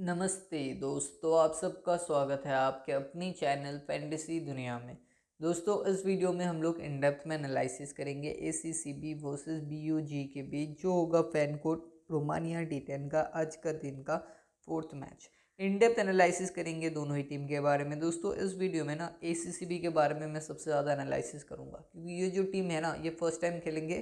नमस्ते दोस्तों आप सबका स्वागत है आपके अपनी चैनल फैंटेसी दुनिया में दोस्तों इस वीडियो में हम लोग इन डेप्थ में एनालिसिस करेंगे A C C B versus B U G के बीच जो होगा FanCode Romania T ten का आज का दिन का fourth match in depth analysis करेंगे दोनों ही टीम के बारे में दोस्तों इस वीडियो में ना ए सी सी बी के बारे में मैं सबसे ज़्यादा एनालिसिस करूँगा क्योंकि ये जो टीम है ना ये फर्स्ट टाइम खेलेंगे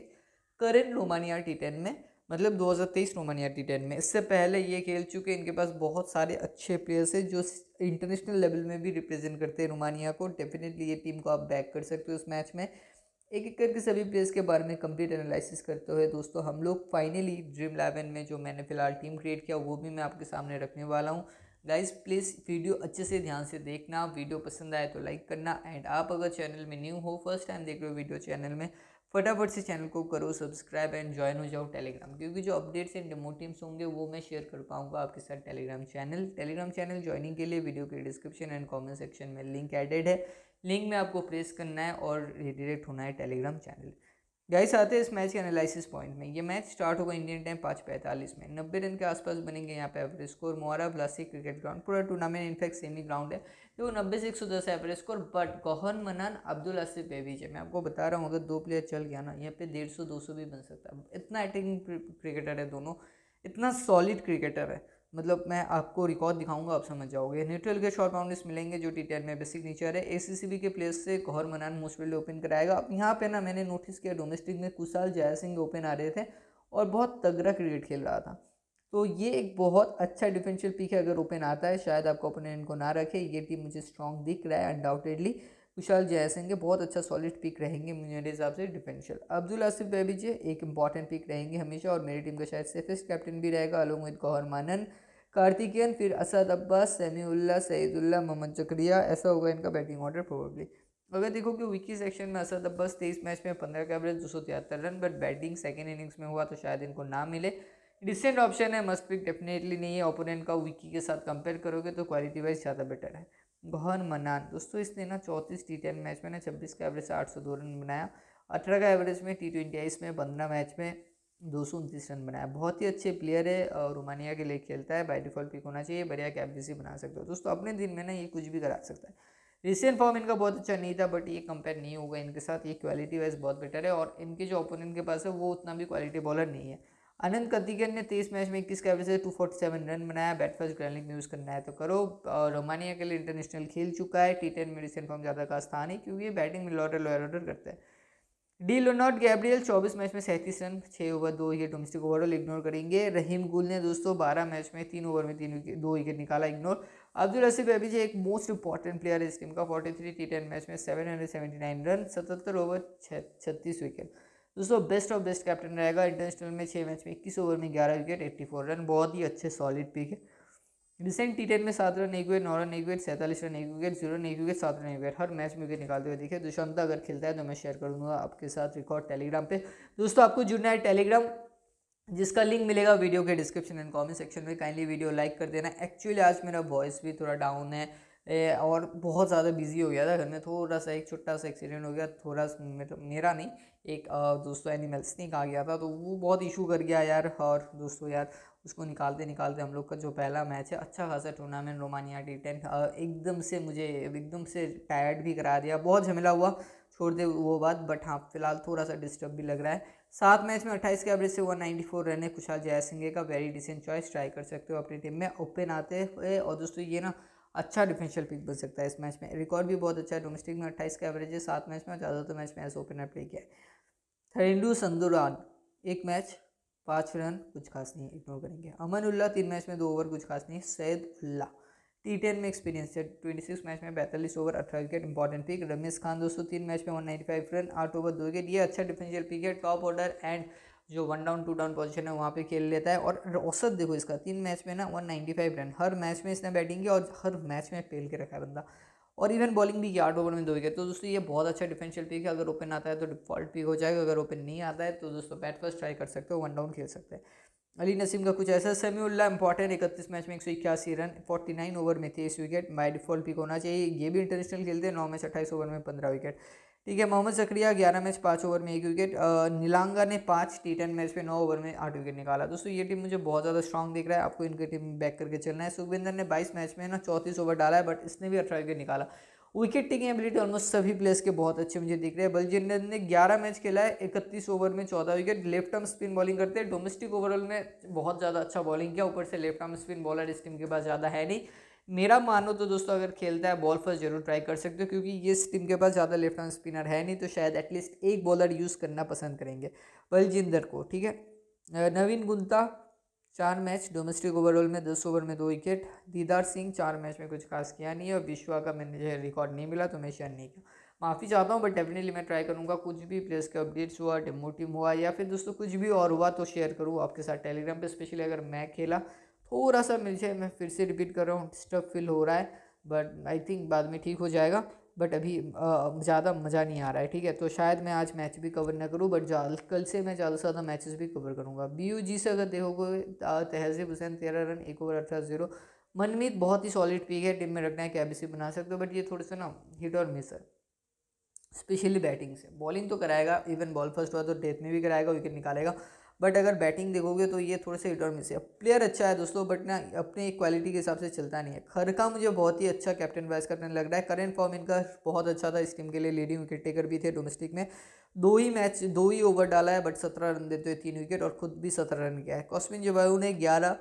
करेंट रोमानिया टी टेन में मतलब 2023 रोमानिया टी टेन में इससे पहले ये खेल चुके इनके पास बहुत सारे अच्छे प्लेयर्स हैं जो इंटरनेशनल लेवल में भी रिप्रेजेंट करते हैं रोमानिया को डेफिनेटली ये टीम को आप बैक कर सकते हो उस मैच में एक एक करके सभी प्लेयर्स के बारे में कंप्लीट एनालिसिस करते हुए दोस्तों हम लोग फाइनली ड्रीम इलेवन में जो मैंने फिलहाल टीम क्रिएट किया वो भी मैं आपके सामने रखने वाला हूँ गाइज प्लीज़ वीडियो अच्छे से ध्यान से देखना वीडियो पसंद आए तो लाइक करना एंड आप अगर चैनल में न्यू हो फर्स्ट टाइम देख रहे हो वीडियो चैनल में फटाफट से चैनल को करो सब्सक्राइब एंड ज्वाइन हो जाओ टेलीग्राम क्योंकि जो अपडेट्स एंड डेमो टीम्स होंगे वो मैं शेयर कर पाऊंगा आपके साथ Telegram channel Telegram channel joining के लिए वीडियो के डिस्क्रिप्शन एंड कमेंट सेक्शन में लिंक एडेड है लिंक में आपको प्रेस करना है और रिडिरेक्ट होना है टेलीग्राम चैनल गाइस आते हैं इस मैच के एनालिसिस पॉइंट में ये मैच स्टार्ट होगा इंडियन टाइम पाँच पैंतालीस में नब्बे रन के आसपास बनेंगे यहाँ पे average score Moara Vlasiei cricket ground पूरा टूर्नामेंट इनफैक्ट सेमी ग्राउंड है देखो नब्बे से एक सौ दस एवरेज स्कोर बट गोहन मनान अब्दुल आसिफ बेबीज है मैं आपको बता रहा हूँ अगर दो प्लेयर चल गया ना यहाँ पे डेढ़ सौ दो सौ भी बन सकता है इतना एटिंग क्रिकेटर है दोनों इतना सॉलिड क्रिकेटर है मतलब मैं आपको रिकॉर्ड दिखाऊंगा आप समझ जाओगे न्यूट्रल के शॉर्ट बाउंड्रीज मिलेंगे जो टी टेन में बेसिक नेचर है ए के प्लेस से गौहर मनान मोस्टली ओपन कराएगा अब यहाँ पे ना मैंने नोटिस किया डोमेस्टिक में कुशाल जया सिंह ओपन आ रहे थे और बहुत तगड़ा क्रिकेट खेल रहा था तो ये एक बहुत अच्छा डिफेंशियल पिक है अगर ओपन आता है शायद आपको ओपोनेंट को ना रखे ये टीम मुझे स्ट्रॉन्ग दिख रहा है अनडाउटेडली कुशाल जयसिंह बहुत अच्छा सॉलिड पिक रहेंगे मेरे हिसाब से डिफेंशियल अब्दुल आसिफ जी एक इंपॉर्टेंट पिक रहेंगे हमेशा और मेरी टीम का शायद सेफेस्ट कैप्टन भी रहेगा अलोंग विद गौहर मानन कार्तिकेयन फिर असद अब्बास सैमीउल्ला सईदुल्ला मोहम्मद जकरिया ऐसा होगा इनका बैटिंग ऑर्डर प्रोबेबली अगर देखो कि विकी सेक्शन में असद अब्बास तेईस मैच में पंद्रह का एवरेज दो सौ तिहत्तर run but batting second innings में हुआ तो शायद इनको ना मिले रिसेंट ऑप्शन है मस्ट पिक डेफिनेटली नहीं है ओपोनेंट का विकी के साथ कंपेयर करोगे तो क्वालिटी वाइज ज़्यादा बेटर है गहन मनान दोस्तों इसने ना चौंतीस टी टेन मैच में ना छब्बीस का एवरेज आठ सौ दो रन बनाया अठारह का एवरेज में टी ट्वेंटी आई में पंद्रह मैच में दो सौ उनतीस रन बनाया बहुत ही अच्छे प्लेयर है और रोमानिया के लिए खेलता है बाई डिफॉल्ट पिक होना चाहिए बढ़िया कैप्टनसी बना सकते हो दोस्तों अपने दिन में ना ये कुछ भी करा सकता है रिसेंट फॉर्म इनका बहुत अच्छा नहीं था बट ये कंपेयर नहीं होगा इनके साथ ये क्वालिटी वाइज बहुत बेटर है और इनके जो ओपोनेंट के पास है वो उतना भी क्वालिटी बॉलर नहीं है अनंत कतिकन ने तेईस मैच में इक्कीस के एवरेज से टू फोर्टी सेवन रन बनाया बैट फर्स्ट में यूज़ करना है तो करो और रोमानिया के लिए इंटरनेशनल खेल चुका है टी टेन में रिसेंट फॉर्म ज़्यादा का स्थान है क्योंकि बैटिंग में लॉर्डर लॉयर ऑर्डर करता है डी लोनॉट गैब्रियल चौबीस मैच में सैंतीस रन छः ओवर दो विकेट डोमेस्टिक ओवरऑल इग्नोर करेंगे रहीम गुल ने दोस्तों बारह मैच में तीन ओवर में तीन विकेट दो विकेट निकाला इग्नोर अब्दुल रसीफ अभी एक मोस्ट इंपॉर्टेंट प्लेयर है इस टीम का forty three T ten match में seven hundred seventy nine run सतहत्तर ओवर छत्तीस विकेट दोस्तों बेस्ट ऑफ बेस्ट कैप्टन रहेगा इंटरनेशनल में छः मैच में इक्कीस ओवर में ग्यारह विकेट एट्टी फोर रन बहुत ही अच्छे सॉलिड पिक है रिसेंट टी टेन में सात रन एक विकेट नौ रन एक विकेट सैंतालीस रन एक विकेट जीरो रन एक विकेट सात रन एक विकेट हर मैच में विकेट निकालते हुए देखिए दुष्यंता अगर खेलता है तो मैं शेयर करूंगा आपके साथ रिकॉर्ड टेलीग्राम पे दोस्तों आपको जुड़ना है टेलीग्राम जिसका लिंक मिलेगा वीडियो के डिस्क्रिप्शन एंड कमेंट सेक्शन में काइंडली वीडियो लाइक कर देना एक्चुअली आज मेरा वॉइस भी थोड़ा डाउन है और बहुत ज़्यादा बिजी हो गया था घर में थोड़ा सा एक छोटा सा एक्सीडेंट हो गया थोड़ा सा मेरा नहीं एक दोस्तों एनिमल्स नहीं कहा गया था तो वो बहुत इशू कर गया यार और दोस्तों यार उसको निकालते निकालते हम लोग का जो पहला मैच है अच्छा खासा टूर्नामेंट रोमानिया टी टेन एकदम से मुझे एकदम से टायर्ड भी करा दिया बहुत झमेला हुआ छोड़ दे वो बात बट हाँ फिलहाल थोड़ा सा डिस्टर्ब भी लग रहा है सात मैच में अट्ठाईस के एवरेज से वन फोर रन है खुशहाल जयसिंगे का वेरी डिसेंट चॉइस ट्राई कर सकते हो अपनी टीम में ओपन आते हैं और दोस्तों ये ना अच्छा डिफेंशियल पिक बन सकता है इस मैच में रिकॉर्ड भी बहुत अच्छा है डोमेस्टिक में अट्ठाईस का एवरेज है सात मैच में ज़्यादातर मैच तो में एस ओपनर प्ले किया है थरिंडू संदुरान एक मैच पाँच रन कुछ खास नहीं इग्नोर करेंगे अमन उल्ला तीन मैच में दो ओवर कुछ खास नहीं सैद उल्ला टी टेन में एक्सपीरियंस है ट्वेंटी सिक्स मैच में पैंतालीस ओवर अठारह wicket important pick Ramesh Khan दोस्तों तीन मैच में वन नाइन्टी फाइव रन आठ ओवर दो विकेट ये अच्छा डिफेंशियल पिक है टॉप ऑर्डर एंड जो one down two down position है वहाँ पे खेल लेता है और औसत देखो इसका तीन मैच में ना वन नाइन्टी फाइव रन हर मैच में इसने बैटिंग की और हर मैच में फेल के रखा है बंदा और इवन बॉलिंग भी किया आठ ओवर में दो विकेट तो दोस्तों ये बहुत अच्छा डिफेंशियल पिक है अगर ओपन आता है तो डिफॉल्ट पिक हो जाएगा अगर ओपन नहीं आता है तो दोस्तों बैट फर्स्ट ट्राई कर सकते हो वन डाउन खेल सकते हैं अली नसीम का कुछ ऐसा उल्ला इंपॉर्टेंट इकतीस मैच में एक सौ इक्यासी रन फोर्टी नाइन ओवर में तेईस विकेट बाई डिफॉल्ट पिक होना चाहिए ये भी इंटरनेशनल खेलते हैं नौ मैच अट्ठाईस ओवर में पंद्रह विकेट ठीक है मोहम्मद जकरिया ग्यारह मैच पाँच ओवर में एक विकेट नीलांगा ने पाँच टी टेन मैच में नौ ओवर में आठ विकेट निकाला दोस्तों ये टीम मुझे बहुत ज़्यादा स्ट्रॉन्ग दिख रहा है आपको इनके टीम बैक करके चलना है सुखविंदर ने बाईस मैच में ना चौंतीस ओवर डाला है बट इसने भी अठारह विकेट निकाला विकेट टेकिंग एबिलिटी ऑलमोस्ट सभी प्लेयर्स के बहुत अच्छे मुझे दिख रहे हैं बलजिंदर ने 11 मैच खेला है इकतीस ओवर में 14 wicket left arm spin bowling करते हैं डोमेस्टिक ओवरऑल में बहुत ज़्यादा अच्छा बॉलिंग किया ऊपर से लेफ्ट आर्म स्पिन बॉलर इस टीम के पास ज़्यादा है नहीं मेरा मानो तो दोस्तों अगर खेलता है बॉल फर्स्ट जरूर ट्राई कर सकते हो क्योंकि ये टीम के पास ज़्यादा लेफ्ट हैंड स्पिनर है नहीं तो शायद एटलीस्ट एक बॉलर यूज़ करना पसंद करेंगे बलजिंदर को ठीक है नवीन गुंता चार मैच डोमेस्टिक ओवरऑल में दस ओवर में दो विकेट दीदार सिंह चार मैच में कुछ खास किया नहीं है और विश्वा का मैंने रिकॉर्ड नहीं मिला तो मैं शेयर नहीं किया माफ़ी चाहता हूँ बट डेफिनेटली मैं ट्राई करूँगा कुछ भी प्लेस के अपडेट्स हुआ डेमो टीम हुआ या फिर दोस्तों कुछ भी और हुआ तो शेयर करूँ आपके साथ टेलीग्राम पर स्पेशली अगर मैं खेला थोड़ा सा जाए मैं फिर से रिपीट कर रहा हूँ डिस्टर्ब फील हो रहा है बट आई थिंक बाद में ठीक हो जाएगा बट अभी ज़्यादा मज़ा नहीं आ रहा है ठीक है तो शायद मैं आज मैच भी कवर ना करूँ बट कल से मैं ज़्यादा से ज़्यादा मैचेस भी कवर करूँगा बी यू जी से अगर देखोगे तहजीब हुसैन तेरह रन एक ओवर अठारह जीरो मनमीत बहुत ही सॉलिड पिक है टीम में रखना है कैबिस बना सकते हो बट ये थोड़े से ना हिट और मिस है स्पेशली बैटिंग से बॉलिंग तो कराएगा इवन बॉल फर्स्ट हुआ तो डेथ में भी कराएगा विकेट निकालेगा बट अगर बैटिंग देखोगे तो ये थोड़े से हिट और मिस है प्लेयर अच्छा है दोस्तों बट ना अपने क्वालिटी के हिसाब से चलता नहीं है खर का मुझे बहुत ही अच्छा कैप्टन वाइस करने लग रहा है करेंट फॉर्म इनका बहुत अच्छा था इस टीम के लिए लीडिंग विकेट टेकर भी थे डोमेस्टिक में दो ही मैच दो ही ओवर डाला है बट सत्रह रन देते हुए तीन विकेट और खुद भी सत्रह रन किया है कॉस्मिन जबायू ने ग्यारह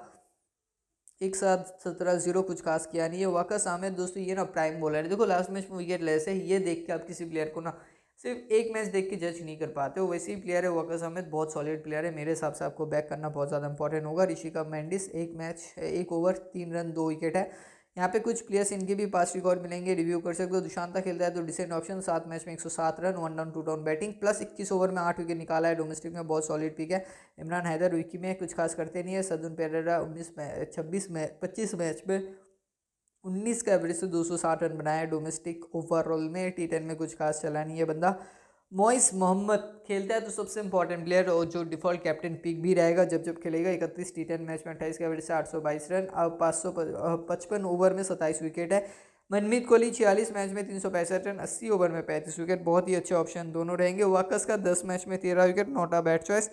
एक साथ सत्रह जीरो कुछ खास किया नहीं है वाकस आमिर दोस्तों ये ना प्राइम बॉलर है देखो लास्ट मैच में विकेट लेस है ये देख के आप किसी प्लेयर को ना सिर्फ एक मैच देख के जज नहीं कर पाते हो वैसे ही प्लेयर है वकस अहमद बहुत सॉलिड प्लेयर है मेरे हिसाब से आपको बैक करना बहुत ज़्यादा इंपॉर्टेंट होगा ऋषिका मैंडिस एक मैच एक ओवर तीन रन दो विकेट है यहाँ पे कुछ प्लेयर्स इनके भी पास रिकॉर्ड मिलेंगे रिव्यू कर सकते हो दुशांता खेलता है तो डिसेंट ऑप्शन सात मैच में 107 run one down two down batting plus 21 over में आठ विकेट निकाला है डोमेस्टिक में बहुत सॉलिड पिक है इमरान हैदर विकी में कुछ खास करते नहीं है सदुन पेरेरा उन्नीस में छब्बीस में पच्चीस मैच में उन्नीस का एवरेज से दो सौ साठ रन बनाया डोमेस्टिक ओवरऑल में टी टेन में कुछ खास चला नहीं है बंदा मोइस मोहम्मद खेलता है तो सबसे इंपॉर्टेंट प्लेयर और जो डिफॉल्ट कैप्टन पिक भी रहेगा जब जब खेलेगा इकतीस टी टेन मैच में अट्ठाईस के एवरेज से आठ सौ बाईस रन और पाँच सौ पचपन ओवर में सत्ताईस विकेट है मनमीत कोहली छियालीस मैच में तीन सौ पैंसठ रन अस्सी ओवर में पैंतीस विकेट बहुत ही अच्छे ऑप्शन दोनों रहेंगे वाकस का दस मैच में तेरह विकेट नोटा बैट चॉइस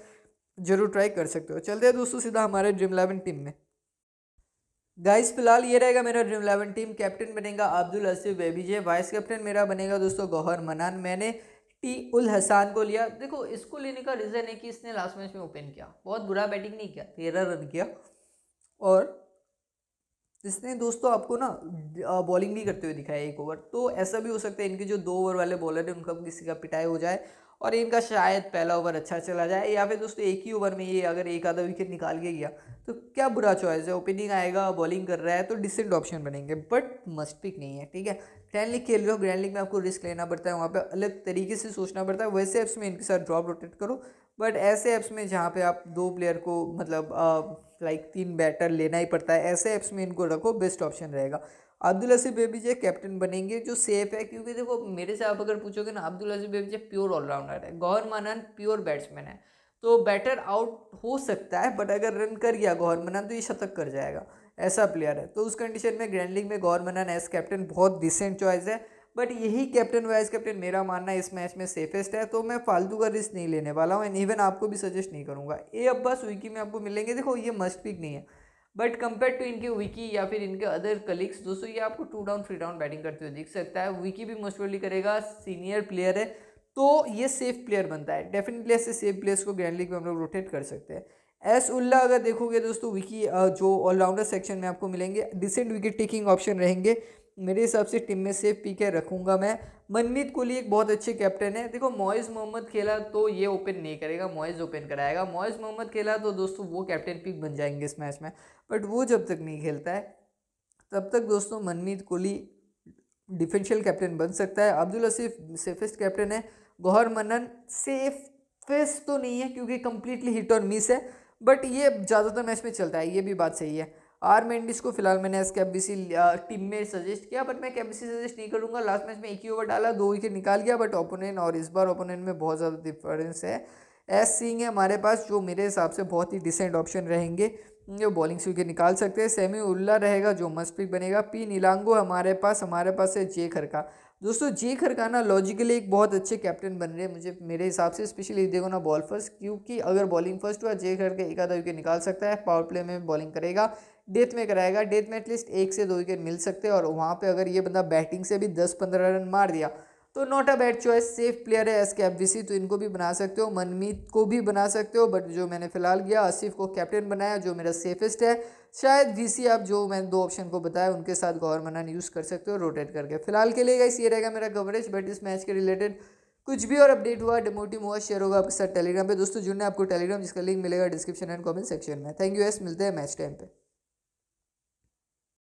जरूर ट्राई कर सकते हो चलते हैं दोस्तों सीधा हमारे ड्रीम इलेवन टीम में गाइस फिलहाल ये रहेगा मेरा ड्रीम इलेवन टीम कैप्टन बनेगा अब्दुल हसीफ बेबीजे वाइस कैप्टन मेरा बनेगा दोस्तों गौहर मनान मैंने टी उल हसान को लिया देखो इसको लेने का रीज़न है कि इसने लास्ट मैच में ओपन किया बहुत बुरा बैटिंग नहीं किया तेरह रन किया और इसने दोस्तों आपको ना बॉलिंग भी करते हुए दिखाया एक ओवर तो ऐसा भी हो सकता है इनके जो दो ओवर वाले बॉलर हैं उनका किसी का पिटाई हो जाए और इनका शायद पहला ओवर अच्छा चला जाए या फिर दोस्तों एक ही ओवर में ये अगर एक आधा विकेट निकाल के गया तो क्या बुरा चॉइस है ओपनिंग आएगा बॉलिंग कर रहा है तो डिसेंट ऑप्शन बनेंगे बट मस्ट पिक नहीं है ठीक है ग्रैंड लीग खेल रहे हो ग्रैंड लीग में आपको रिस्क लेना पड़ता है वहाँ पर अलग तरीके से सोचना पड़ता है वैसे ऐप्स में इनके साथ ड्रॉप रोटेट करो बट ऐसे ऐप्स में जहाँ पर आप दो प्लेयर को मतलब लाइक तीन बैटर लेना ही पड़ता है ऐसे ऐप्स में इनको रखो बेस्ट ऑप्शन रहेगा अब्दुल बेबी बेबीजे कैप्टन बनेंगे जो सेफ है क्योंकि देखो मेरे से आप अगर पूछोगे ना अब्दुल बेबी बेबीजे प्योर ऑलराउंडर है गौहर मानान प्योर बैट्समैन है तो बैटर आउट हो सकता है बट अगर रन कर गया गौहर मनान तो ये शतक कर जाएगा ऐसा प्लेयर है तो उस कंडीशन में ग्रैंड लीग में गौहर मनान एज कैप्टन बहुत डिसेंट चॉइस है बट यही कैप्टन वाइस कैप्टन मेरा मानना इस मैच में सेफेस्ट है तो मैं फालतू का रिस्क नहीं लेने वाला हूँ एंड इवन आपको भी सजेस्ट नहीं करूँगा ए अब्बास स्विकी में आपको मिलेंगे देखो ये मस्ट पिक नहीं है बट कंपेयर टू इनके विकी या फिर इनके अदर कलीग्स दोस्तों ये आपको two down three down batting करते हुए दिख सकता है विकी भी मोस्ट वर्ली करेगा सीनियर प्लेयर है तो ये सेफ प्लेयर बनता है डेफिनेटली ऐसे सेफ प्लेयर्स को ग्रैंड लीग में हम लोग रोटेट कर सकते हैं एस उल्ला अगर देखोगे दोस्तों विकी जो ऑलराउंडर सेक्शन में आपको मिलेंगे डिसेंट विकेट टेकिंग ऑप्शन रहेंगे मेरे हिसाब से टीम में सेफ पी के रखूँगा मैं मनमीत कोहली एक बहुत अच्छे कैप्टन है देखो मोइज़ मोहम्मद खेला तो ये ओपन नहीं करेगा मोइज़ ओपन कराएगा मोइज़ मोहम्मद खेला तो दोस्तों वो कैप्टन पिक बन जाएंगे इस मैच में बट वो जब तक नहीं खेलता है तब तक दोस्तों मनमीत कोहली डिफेंशियल कैप्टन बन सकता है अब्दुल असीफ सेफेस्ट कैप्टन है गौहर मनन सेफेस्ट तो नहीं है क्योंकि कम्प्लीटली हिट और मिस है बट ये ज़्यादातर मैच में चलता है ये भी बात सही है आर मेंडिस को फिलहाल मैंने एस कैबीसी टीम में सजेस्ट किया बट मैं कैबीसी सजेस्ट नहीं करूंगा लास्ट मैच में एक ही ओवर डाला दो विकेट निकाल गया बट ओपोनेंट और इस बार ओपोनेंट में बहुत ज़्यादा डिफरेंस है एस सिंह है हमारे पास जो मेरे हिसाब से बहुत ही डिसेंट ऑप्शन रहेंगे जो बॉलिंग से विकेट निकाल सकते हैं सेमी उल्ला रहेगा जो मस्त पिक बनेगा पी नीलांगो हमारे पास हमारे पास है जे खरका दोस्तों जे खरका ना लॉजिकली एक बहुत अच्छे कैप्टन बन रहे हैं मुझे मेरे हिसाब से स्पेशली देखो ना बॉल फर्स्ट क्योंकि अगर बॉलिंग फर्स्ट हुआ जे खरका एक आधा विकेट निकाल सकता है पावर प्ले में बॉलिंग करेगा डेथ में कराएगा डेथ में एटलीस्ट एक से दो विकेट मिल सकते हैं और वहाँ पे अगर ये बंदा बैटिंग से भी दस पंद्रह रन मार दिया तो not a bad choice safe player है एस के एफ तो इनको भी बना सकते हो मनमीत को भी बना सकते हो बट जो मैंने फ़िलहाल किया आसिफ को कैप्टन बनाया जो मेरा सेफेस्ट है शायद सी आप जो मैंने दो ऑप्शन को बताया उनके साथ गौर मनान यूज़ कर सकते हो रोटेट करके फिलहाल के लिए गाइस ये रहेगा मेरा कवरेज बट इस मैच के रिलेटेड कुछ भी और अपडेट हुआ डेमोटिव हुआ शेयर होगा आपके साथ टेलीग्राम पे दोस्तों जुड़ने आपको टेलीग्राम जिसका लिंक मिलेगा डिस्क्रिप्शन एंड कमेंट सेक्शन में थैंक यू एस मिलते हैं मैच टाइम पर